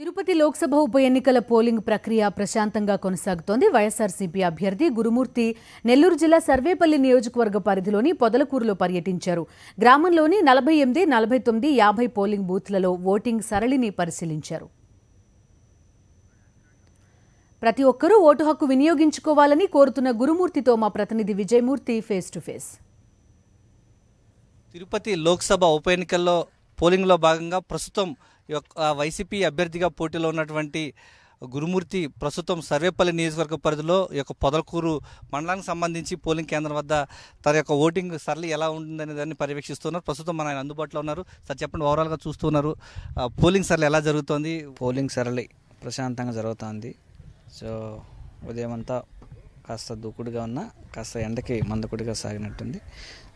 తిరుపతి లోక్సభ ఉప ఎన్నికల పోలింగ్ ప్రక్రియ ప్రశాంతంగా కొనసాగుతోంది వైఎస్ఆర్సీపీ అభ్యర్థి గురుమూర్తి నెల్లూరు జిల్లా సర్వేపల్లి నియోజకవర్గ పరిధిలోని పొదలకూరులో పర్యటించారు గ్రామంలోని నలభై ఎనిమిది నలభై తొమ్మిది యాభై పోలింగ్ బూత్లలో ఓటింగ్ సరళిని పరిశీలించారు ప్రతి ఒక్కరూ ఓటు హక్కు వినియోగించుకోవాలని కోరుతున్న గురుమూర్తితో మా ప్రతినిధి Vijayamurthy face to face Tirupati Lok Sabha ఉప ఎన్నికల్లో పోలింగ్లో భాగంగా ప్రస్తుతం వైసీపీ అభ్యర్థిగా పోటీలో ఉన్నటువంటి గురుమూర్తి ప్రస్తుతం సర్వేపల్లి నియోజకవర్గ పరిధిలో యొక్క పొదలకూరు మండలానికి సంబంధించి పోలింగ్ కేంద్రం వద్ద తన యొక్క ఓటింగ్ సరళి ఎలా ఉంటుందనే దాన్ని పర్యవేక్షిస్తున్నారు ప్రస్తుతం మన ఆయన అందుబాటులో ఉన్నారు సార్ చెప్పండి ఓవరాల్గా చూస్తున్నారు పోలింగ్ సరళి ఎలా జరుగుతోంది పోలింగ్ సరళి ప్రశాంతంగా జరుగుతుంది సో ఉదయం అంతా కాస్త దూకుడుగా ఉన్న కాస్త ఎండకి మందకుడిగా సాగినట్టుంది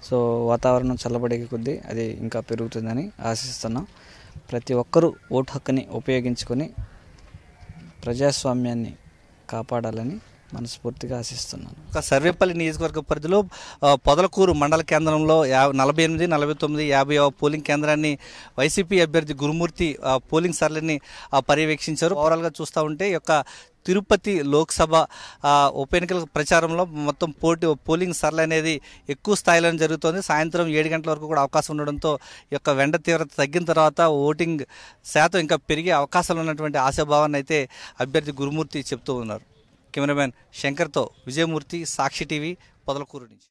సో వాతావరణం చల్లబడే కొద్దీ అది ఇంకా పెరుగుతుందని ఆశిస్తున్నాం ప్రతి ఒక్కరూ ఓటు హక్కుని ఉపయోగించుకొని ప్రజాస్వామ్యాన్ని కాపాడాలని మనస్ఫూర్తిగా ఆశిస్తున్నాను ఒక సర్వేపల్లి నియోజకవర్గ పరిధిలో పొదలకూరు మండల కేంద్రంలో నలభై ఎనిమిది నలభై తొమ్మిది యాభై పోలింగ్ కేంద్రాన్ని వైసీపీ అభ్యర్థి గురుమూర్తి పోలింగ్ సరళిని పర్యవేక్షించారు ఓవరాల్గా చూస్తూ ఉంటే యొక్క తిరుపతి లోక్సభ ఉప ఎన్నికల ప్రచారంలో మొత్తం పోటీ పోలింగ్ సరళ అనేది ఎక్కువ స్థాయిలో జరుగుతోంది సాయంత్రం ఏడు గంటల వరకు కూడా అవకాశం ఉండడంతో యొక్క వెండ తీవ్రత తగ్గిన తర్వాత ఓటింగ్ శాతం ఇంకా పెరిగే అవకాశాలు ఉన్నటువంటి ఆశాభావాన్ని అయితే అభ్యర్థి గురుమూర్తి చెప్తూ ఉన్నారు కెమెరామ్యాన్ శంకర్తో విజయమూర్తి సాక్షి టీవీ పొదలకూరు నుంచి